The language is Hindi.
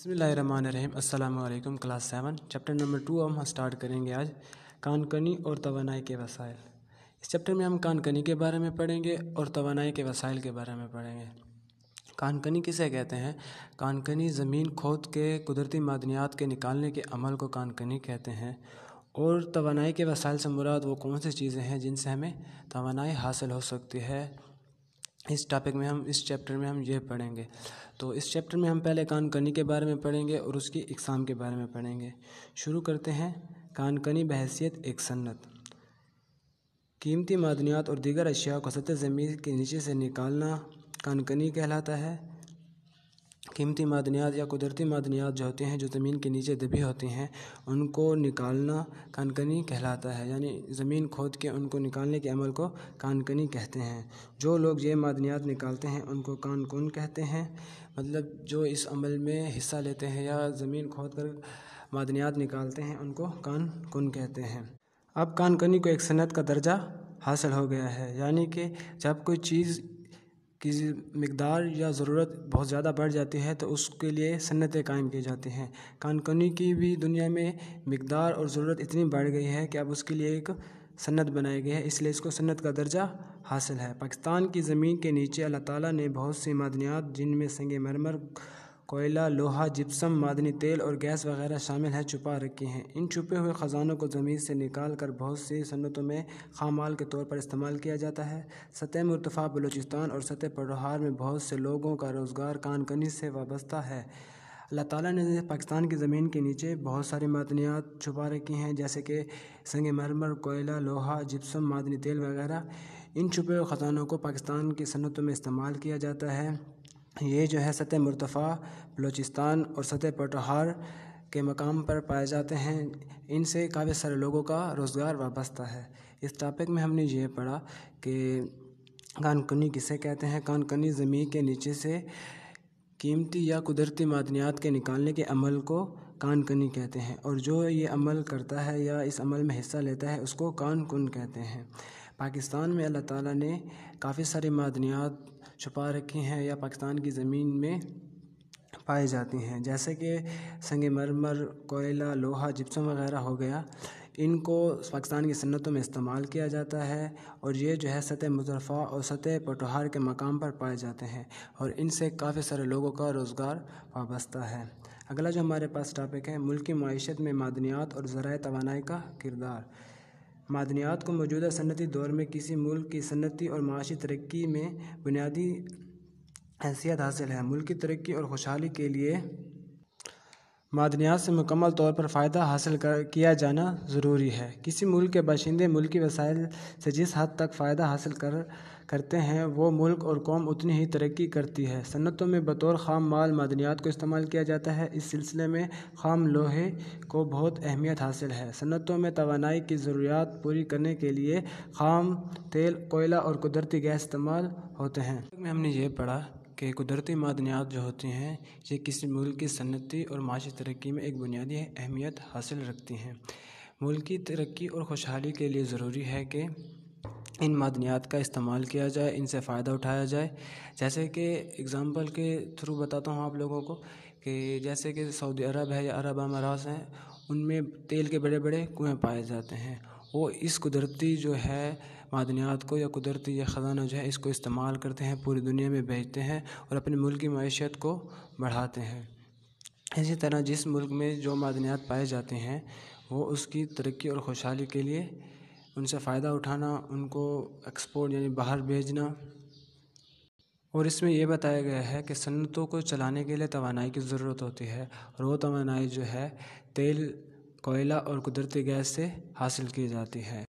अस्सलाम वालेकुम class seven chapter number two हम स्टार्ट करेंगे आज कानकनी और तोानाई के वसाइल इस चैप्टर में हम कानकनी के बारे में पढ़ेंगे और तोानाई के वसाइल के बारे में पढ़ेंगे कानकनी किसे कहते हैं कानकनी ज़मीन खोद के कुदरती मादनियात के निकालने के अमल को कानकनी कहते हैं और तोानाई के वसाइल से मुराद वो कौन सी चीज़ें हैं जिनसे हमें तोानाई हासिल हो सकती है इस टॉपिक में हम इस चैप्टर में हम यह पढ़ेंगे तो इस चैप्टर में हम पहले कानकनी के बारे में पढ़ेंगे और उसकी इकसाम के बारे में पढ़ेंगे शुरू करते हैं कानकनी बहसीत एक सन्नत कीमती मादनियात और दीगर अशिया को सतह ज़मीन के नीचे से निकालना कानकनी कहलाता है कीमती मादनियात या कुदरती मादनियात जो होते हैं जो ज़मीन के नीचे दबे होते हैं उनको निकालना कानकनी कहलाता है यानी ज़मीन खोद के उनको निकालने के अमल को कानकनी कहते हैं जो लोग ये मादनियात निकालते हैं उनको कानकुन कहते हैं मतलब जो इस अमल में हिस्सा लेते हैं या ज़मीन खोद कर मादनियात निकालते हैं उनको कानकुन कहते हैं अब कानकनी को एक सनत का दर्जा हासिल हो गया है यानी कि जब कोई चीज़ किसी मकदार या ज़रूरत बहुत ज़्यादा बढ़ जाती है तो उसके लिए सन्नतें कायम की जाती हैं कानकनी की भी दुनिया में मकदार और ज़रूरत इतनी बढ़ गई है कि अब उसके लिए एक सन्नत बनाई गई है इसलिए इसको सन्नत का दर्जा हासिल है पाकिस्तान की ज़मीन के नीचे अल्लाह ताली ने बहुत सी मादनियात जिनमें संग मरमर कोयला लोहा जिप्सम मादनी तेल और गैस वगैरह शामिल हैं छुपा रखी हैं इन छुपे हुए ख़जानों को ज़मीन से निकाल कर बहुत सी सनतों में खामाल के तौर पर इस्तेमाल किया जाता है सतह मरतफ़ा बलूचिस्तान और सतह पडोहार में बहुत से लोगों का रोज़गार कानकनी से वाबस्ता है अल्लाह ताला ने पाकिस्तान की ज़मीन के नीचे बहुत सारी मादनियात छुपा रखी हैं जैसे कि संग मरमर कोयला लोहा जिप्सम मादनी तेल वगैरह इन छुपे हुए ख़जानों को पाकिस्तान की सनतों में इस्तेमाल किया जाता है ये जो है सतह मुतफ़ा बलोचिस्तान और सतह पटोहार के मकाम पर पाए जाते हैं इनसे काफ़ी सारे लोगों का रोज़गार वाबस्ता है इस टॉपिक में हमने ये पढ़ा कि कानकनी किसे कहते हैं कानकनी ज़मीन के नीचे से कीमती या कुदरती मादनियात के निकालने के अमल को कानकनी कहते हैं और जो ये अमल करता है या इस अमल में हिस्सा लेता है उसको कान कन कहते हैं पाकिस्तान में अल्लाह ताला ने काफ़ी सारी मादनियात छुपा रखी हैं या पाकिस्तान की ज़मीन में पाई जाती हैं जैसे कि मरमर कोयला लोहा जिप्सम वगैरह हो गया इनको पाकिस्तान की सन्नतों में इस्तेमाल किया जाता है और ये जो है सतह मुजरफ़ा और सतह पटोहार के मकाम पर पाए जाते हैं और इनसे काफ़ी सारे लोगों का रोज़गार वाबस्ता है अगला जो हमारे पास टॉपिक है मुल्क की मीशत में मादनियात और ज़रा तोानाई का किरदार मादनियात को मौजूदा सनती दौर में किसी मुल्क की सनती और माशी तरक्की में बुनियादी हैसियत हासिल है मुल्क की तरक्की और खुशहाली के लिए मादनियात से मुकम्मल तौर पर फ़ायदा हासिल कर किया जाना ज़रूरी है किसी मुल्क के बाशिंदे मुल्की वसाइल से जिस हद तक फ़ायदा हासिल कर करते हैं वो मुल्क और कौम उतनी ही तरक्की करती है सन्नतों में बतौर खाम माल मादनियात को इस्तेमाल किया जाता है इस सिलसिले में खाम लोहे को बहुत अहमियत हासिल है सन्नतों में तोानाई की ज़रूरियात पूरी करने के लिए खाम तेल कोयला और कुदरती गैस इस्तेमाल होते हैं हमने ये पढ़ा कि कुदरती मादनियात जो होती हैं ये किसी मुल्क की सन्नती और माशी तरक्की में एक बुनियादी अहमियत हासिल रखती हैं मुल्क की तरक्की और खुशहाली के लिए ज़रूरी है कि इन मादनियात का इस्तेमाल किया जाए इनसे फ़ायदा उठाया जाए जैसे कि एग्ज़ाम्पल के थ्रू बताता हूँ आप लोगों को कि जैसे कि सऊदी अरब है या अरब अमराज हैं उनमें तेल के बड़े बड़े कुएँ पाए जाते हैं वो इस कुदरती जो है मादनियात को या कुदरती या ख़जाना जो है इसको इस्तेमाल करते हैं पूरी दुनिया में बेचते हैं और अपने मुल्क की मीशत को बढ़ाते हैं इसी तरह जिस मुल्क में जो मादनियात पाए जाते हैं वो उसकी तरक्की और खुशहाली के लिए उनसे फ़ायदा उठाना उनको एक्सपोर्ट यानी बाहर भेजना और इसमें यह बताया गया है कि सन्नतों को चलाने के लिए तोानाई की ज़रूरत होती है और वो तोानाई जो है तेल कोयला और कुदरती गैस से हासिल की जाती है